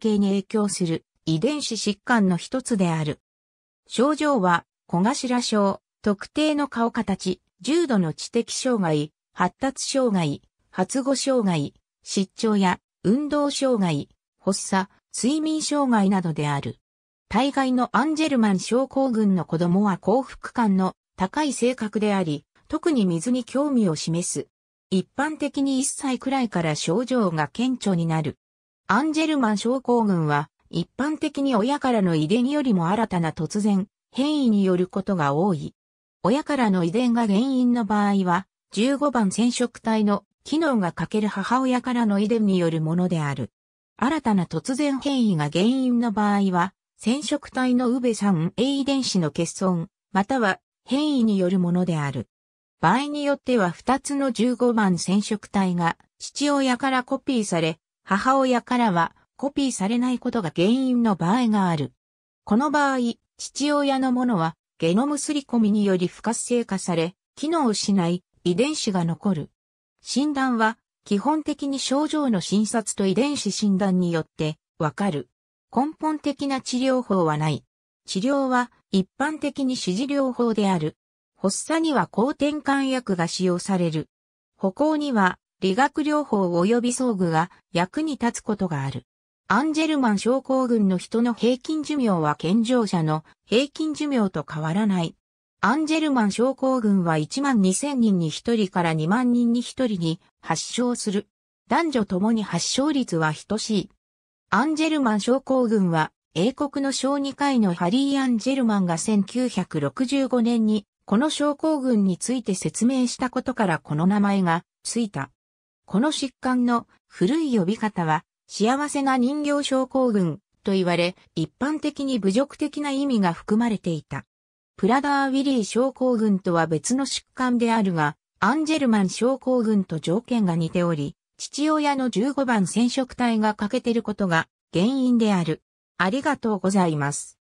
系に影響する遺伝子疾患の一つである。症状は、小頭症、特定の顔形、重度の知的障害、発達障害、発語障害、失調や運動障害、発作、睡眠障害などである。大概のアンジェルマン症候群の子供は幸福感の高い性格であり、特に水に興味を示す。一般的に1歳くらいから症状が顕著になる。アンジェルマン症候群は、一般的に親からの遺伝よりも新たな突然、変異によることが多い。親からの遺伝が原因の場合は、15番染色体の機能が欠ける母親からの遺伝によるものである。新たな突然変異が原因の場合は、染色体のウベ 3A 遺伝子の欠損、または変異によるものである。場合によっては2つの15番染色体が父親からコピーされ、母親からはコピーされないことが原因の場合がある。この場合、父親のものはゲノムすり込みにより不活性化され、機能しない遺伝子が残る。診断は基本的に症状の診察と遺伝子診断によってわかる。根本的な治療法はない。治療は一般的に指示療法である。発作には抗転換薬が使用される。歩行には理学療法及び装具が役に立つことがある。アンジェルマン症候群の人の平均寿命は健常者の平均寿命と変わらない。アンジェルマン症候群は1万2000人に1人から2万人に1人に発症する。男女ともに発症率は等しい。アンジェルマン症候群は英国の小児科医のハリー・アンジェルマンが1965年にこの症候群について説明したことからこの名前がついた。この疾患の古い呼び方は、幸せな人形症候群と言われ、一般的に侮辱的な意味が含まれていた。プラダー・ウィリー症候群とは別の疾患であるが、アンジェルマン症候群と条件が似ており、父親の15番染色体が欠けていることが原因である。ありがとうございます。